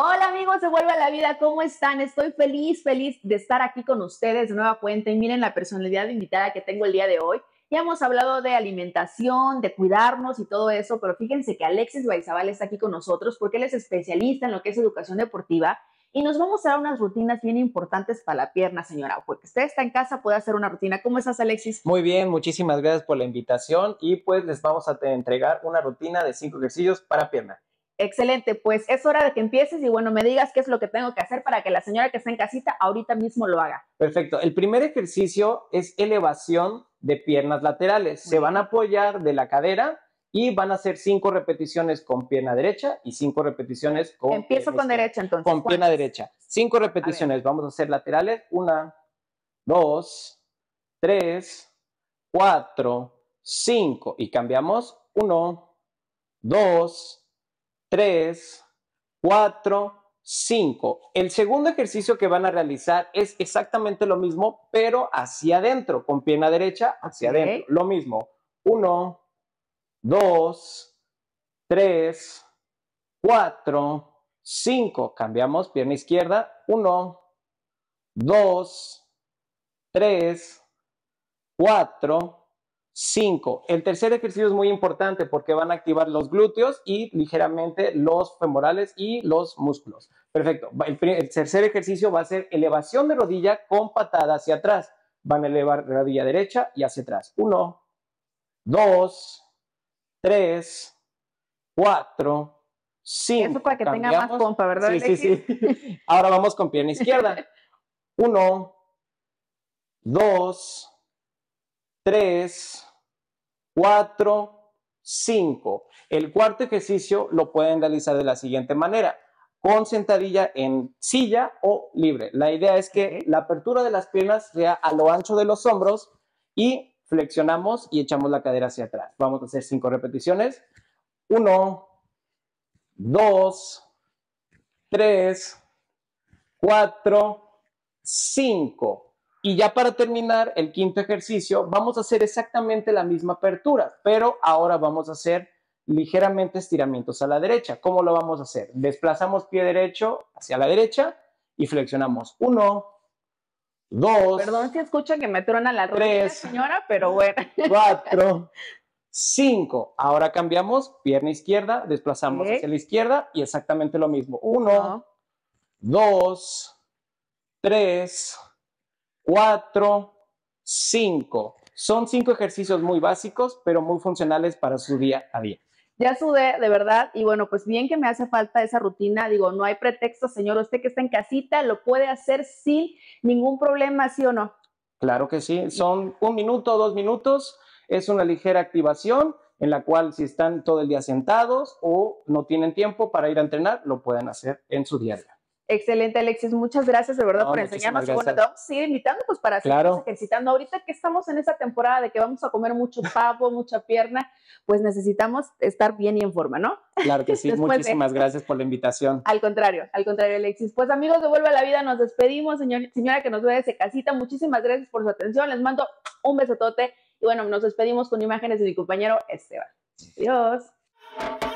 Hola amigos se Vuelve a la Vida, ¿cómo están? Estoy feliz, feliz de estar aquí con ustedes de nueva cuenta y miren la personalidad invitada que tengo el día de hoy. Ya hemos hablado de alimentación, de cuidarnos y todo eso, pero fíjense que Alexis Baizabal está aquí con nosotros porque él es especialista en lo que es educación deportiva y nos vamos a dar unas rutinas bien importantes para la pierna, señora. Porque usted está en casa, puede hacer una rutina. ¿Cómo estás, Alexis? Muy bien, muchísimas gracias por la invitación y pues les vamos a entregar una rutina de cinco ejercicios para pierna. Excelente, pues es hora de que empieces y bueno, me digas qué es lo que tengo que hacer para que la señora que está en casita ahorita mismo lo haga. Perfecto, el primer ejercicio es elevación de piernas laterales. Se van a apoyar de la cadera y van a hacer cinco repeticiones con pierna derecha y cinco repeticiones con... Empiezo con derecha entonces. Con pierna derecha. Cinco repeticiones, vamos a hacer laterales. Una, dos, tres, cuatro, cinco. Y cambiamos. Uno, dos, 3, 4, 5. El segundo ejercicio que van a realizar es exactamente lo mismo, pero hacia adentro, con pierna derecha hacia adentro. Lo mismo. 1, 2, 3, 4, 5. Cambiamos, pierna izquierda. 1, 2, 3, 4, 5. El tercer ejercicio es muy importante porque van a activar los glúteos y ligeramente los femorales y los músculos. Perfecto. El, tercer ejercicio va a ser elevación de rodilla con patada hacia atrás. Van a elevar rodilla derecha y hacia atrás. Uno, dos, tres, cuatro, 5. Eso para que tenga más pompa, ¿verdad? Sí, sí, sí. Ahora vamos con pierna izquierda. 1, 2, 3, 4, 5. El cuarto ejercicio lo pueden realizar de la siguiente manera, con sentadilla en silla o libre. La idea es que la apertura de las piernas sea a lo ancho de los hombros y flexionamos y echamos la cadera hacia atrás. Vamos a hacer 5 repeticiones. 1, 2, 3, 4, 5. Y ya para terminar el quinto ejercicio, vamos a hacer exactamente la misma apertura, pero ahora vamos a hacer ligeramente estiramientos a la derecha. ¿Cómo lo vamos a hacer? Desplazamos pie derecho hacia la derecha y flexionamos. Uno, dos. Perdón si escucha que me truena la rodilla, señora, pero bueno. Cuatro, cinco. Ahora cambiamos pierna izquierda, desplazamos hacia la izquierda y exactamente lo mismo. Uno, dos, tres, cuatro cinco Son cinco ejercicios muy básicos, pero muy funcionales para su día a día. Ya sudé, de verdad, y bueno, pues bien que me hace falta esa rutina, digo, no hay pretexto, señor, usted que está en casita lo puede hacer sin ningún problema, ¿sí o no? Claro que sí, son un minuto, dos minutos, es una ligera activación en la cual si están todo el día sentados o no tienen tiempo para ir a entrenar, lo pueden hacer en su día a día. Excelente, Alexis. Muchas gracias de verdad por enseñarnos. y Bueno, te invitando pues para seguir ejercitando. Ahorita que estamos en esa temporada de que vamos a comer mucho pavo, mucha pierna, pues necesitamos estar bien y en forma, ¿no? Claro que sí. Muchísimas gracias por la invitación. Al contrario, al contrario, Alexis. Pues amigos de Vuelve a la Vida, nos despedimos. Señor, señora que nos ve desde casita, muchísimas gracias por su atención. Les mando un besotote. Y bueno, nos despedimos con imágenes de mi compañero Esteban. Adiós.